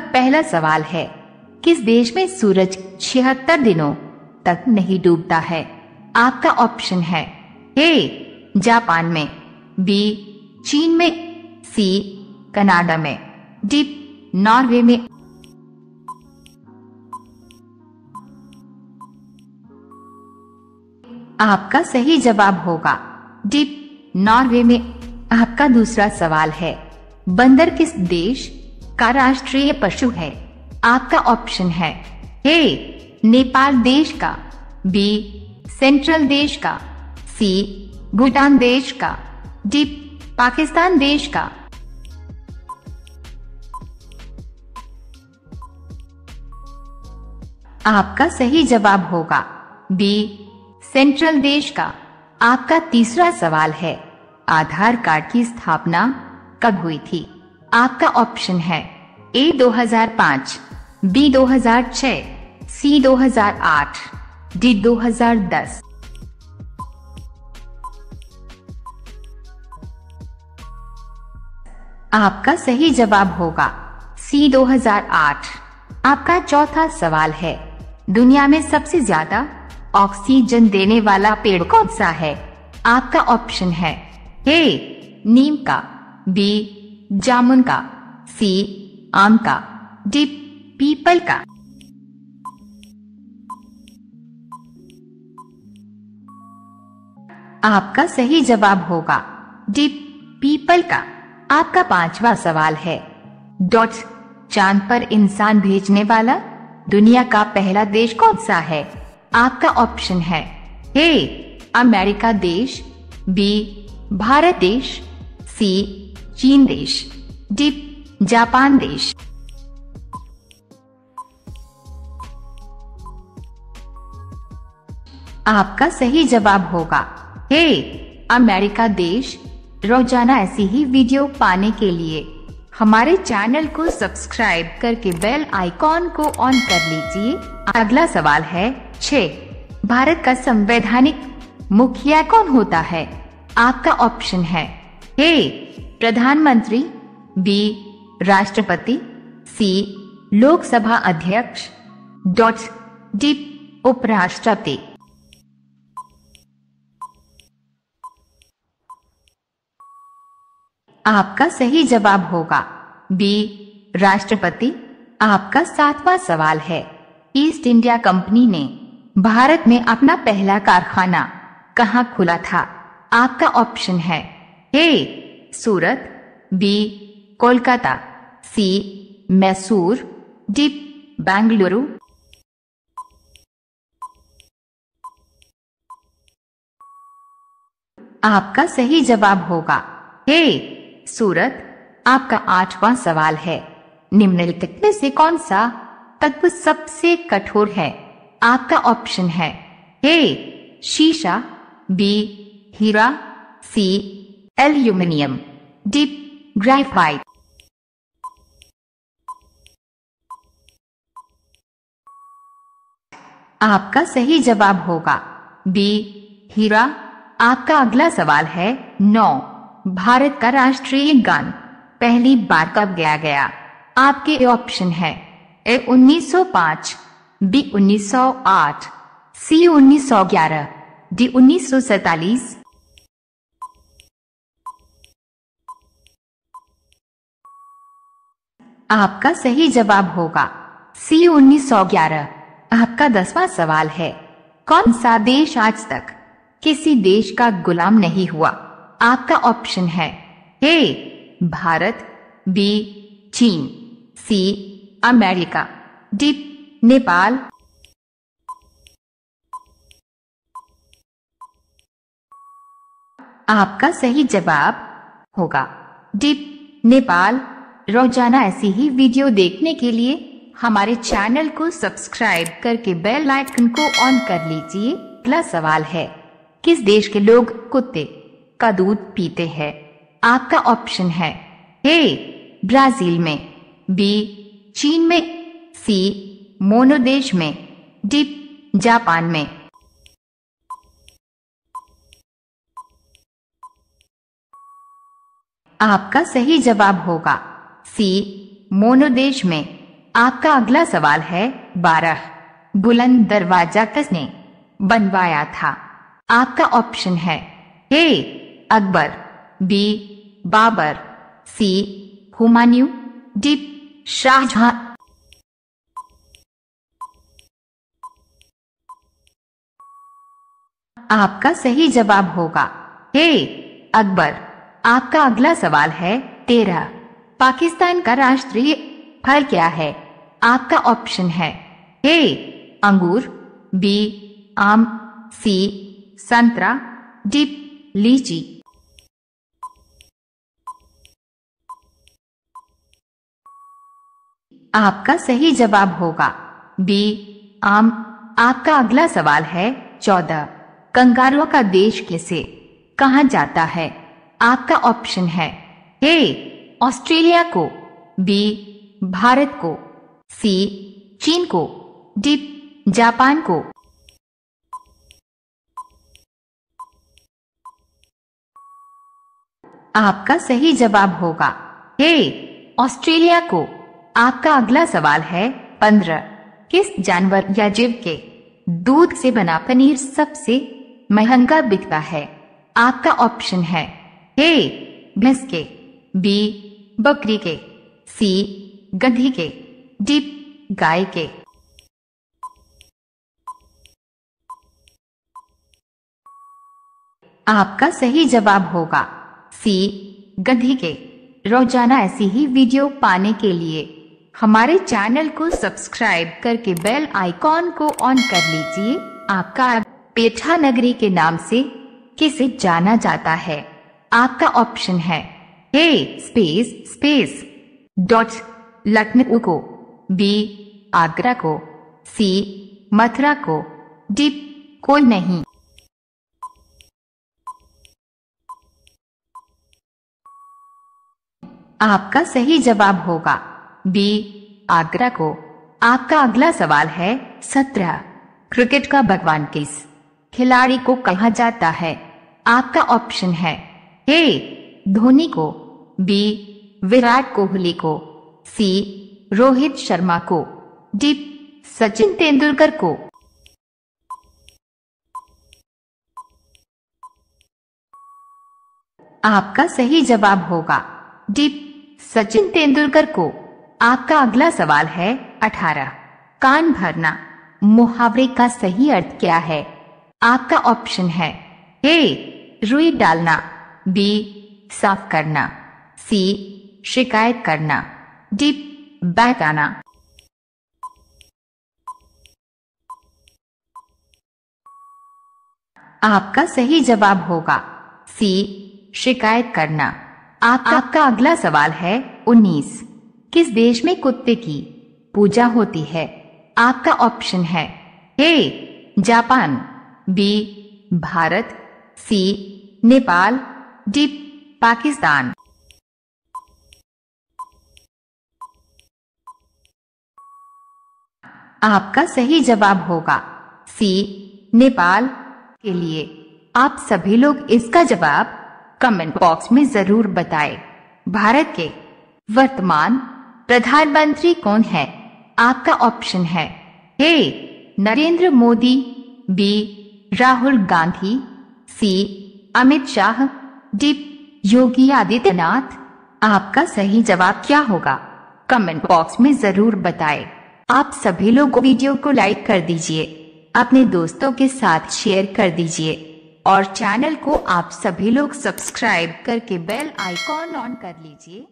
अब पहला सवाल है किस देश में सूरज छिहत्तर दिनों तक नहीं डूबता है आपका ऑप्शन है ए जापान में बी चीन में सी कनाडा में डी नॉर्वे में आपका सही जवाब होगा डीप नॉर्वे में आपका दूसरा सवाल है बंदर किस देश का राष्ट्रीय पशु है आपका ऑप्शन है ए नेपाल देश का बी सेंट्रल देश का सी भूटान देश का डी पाकिस्तान देश का आपका सही जवाब होगा बी सेंट्रल देश का आपका तीसरा सवाल है आधार कार्ड की स्थापना कब हुई थी आपका ऑप्शन है ए 2005, बी 2006, सी 2008, डी 2010। आपका सही जवाब होगा सी 2008। आपका चौथा सवाल है दुनिया में सबसे ज्यादा ऑक्सीजन देने वाला पेड़ कौन सा है आपका ऑप्शन है ए नीम का बी जामुन का सी आम का डी पीपल का आपका सही जवाब होगा डी पीपल का आपका पांचवा सवाल है डॉट चांद पर इंसान भेजने वाला दुनिया का पहला देश कौन सा है आपका ऑप्शन है ए अमेरिका देश बी भारत देश सी चीन देश डी जापान देश आपका सही जवाब होगा हे अमेरिका देश रोजाना ऐसी ही वीडियो पाने के लिए हमारे चैनल को सब्सक्राइब करके बेल आइकॉन को ऑन कर लीजिए अगला सवाल है छ भारत का संवैधानिक मुखिया कौन होता है आपका ऑप्शन है हे प्रधानमंत्री बी राष्ट्रपति सी लोकसभा अध्यक्ष डॉट डी उपराष्ट्रपति आपका सही जवाब होगा बी राष्ट्रपति आपका सातवां सवाल है ईस्ट इंडिया कंपनी ने भारत में अपना पहला कारखाना कहाँ खुला था आपका ऑप्शन है A Surat B Kolkata C Mysore D Bengaluru आपका सही जवाब होगा हे सूरत आपका आठवां सवाल है निम्नलिखित में से कौन सा तत्व सबसे कठोर है आपका ऑप्शन है हे शीशा बी हीरा सी aluminium, deep, graphite. आपका सही जवाब होगा बी हीरा आपका अगला सवाल है नौ भारत का राष्ट्रीय गान पहली बार कब गया गया आपके ऑप्शन है ए 1905, बी 1908, सी 1911, डी उन्नीस आपका सही जवाब होगा सी उन्नीस सौ ग्यारह आपका दसवां सवाल है कौन सा देश आज तक किसी देश का गुलाम नहीं हुआ आपका ऑप्शन है ए भारत बी चीन सी अमेरिका डी नेपाल आपका सही जवाब होगा डी नेपाल रोजाना ऐसी ही वीडियो देखने के लिए हमारे चैनल को सब्सक्राइब करके बेल आइकन को ऑन कर लीजिए अगला सवाल है किस देश के लोग कुत्ते का दूध पीते हैं आपका ऑप्शन है ए ब्राजील में बी चीन में सी मोनोदेश में डी जापान में आपका सही जवाब होगा सी मोनोदेश में आपका अगला सवाल है बारह बुलंद दरवाजा किसने बनवाया था आपका ऑप्शन है A Akbar B Babar C Humayun D Shahjahan आपका सही जवाब होगा हे अकबर आपका अगला सवाल है तेरह पाकिस्तान का राष्ट्रीय फल क्या है आपका ऑप्शन है ए अंगूर बी आम सी संतरा डी लीची आपका सही जवाब होगा बी आम आपका अगला सवाल है चौदह कंगारुओं का देश कैसे कहा जाता है आपका ऑप्शन है ए ऑस्ट्रेलिया को बी भारत को सी चीन को डी जापान को आपका सही जवाब होगा हे ऑस्ट्रेलिया को आपका अगला सवाल है पंद्रह किस जानवर या जीव के दूध से बना पनीर सबसे महंगा बिकता है आपका ऑप्शन है ए भैंस के बी बकरी के सी गधी के डी गाय के आपका सही जवाब होगा सी गधी के रोजाना ऐसी ही वीडियो पाने के लिए हमारे चैनल को सब्सक्राइब करके बेल आइकॉन को ऑन कर लीजिए आपका पेठा नगरी के नाम से किसे जाना जाता है आपका ऑप्शन है A space space dot Lucknow को बी आगरा को सी मथुरा को डी कोई नहीं आपका सही जवाब होगा बी आगरा को आपका अगला सवाल है सत्रह क्रिकेट का भगवान किस खिलाड़ी को कहा जाता है आपका ऑप्शन है ए धोनी को बी विराट कोहली को सी रोहित शर्मा को डी सचिन तेंदुलकर को आपका सही जवाब होगा डी सचिन तेंदुलकर को आपका अगला सवाल है 18 कान भरना मुहावरे का सही अर्थ क्या है आपका ऑप्शन है ए रुई डालना बी साफ करना सी शिकायत करना डी बैक आना आपका सही जवाब होगा सी शिकायत करना आप, आपका अगला सवाल है 19 किस देश में कुत्ते की पूजा होती है आपका ऑप्शन है A Japan B Bharat C Nepal D Pakistan आपका सही जवाब होगा सी नेपाल के लिए आप सभी लोग इसका जवाब कमेंट बॉक्स में जरूर बताएं। भारत के वर्तमान प्रधानमंत्री कौन है आपका ऑप्शन है A Narendra Modi B Rahul Gandhi C Amit Shah D Yogi Adityanath आपका सही जवाब क्या होगा कमेंट बॉक्स में जरूर बताएं। आप सभी लोग वीडियो को लाइक कर दीजिए अपने दोस्तों के साथ शेयर कर दीजिए और चैनल को आप सभी लोग सब्सक्राइब करके बेल आइकॉन ऑन कर लीजिए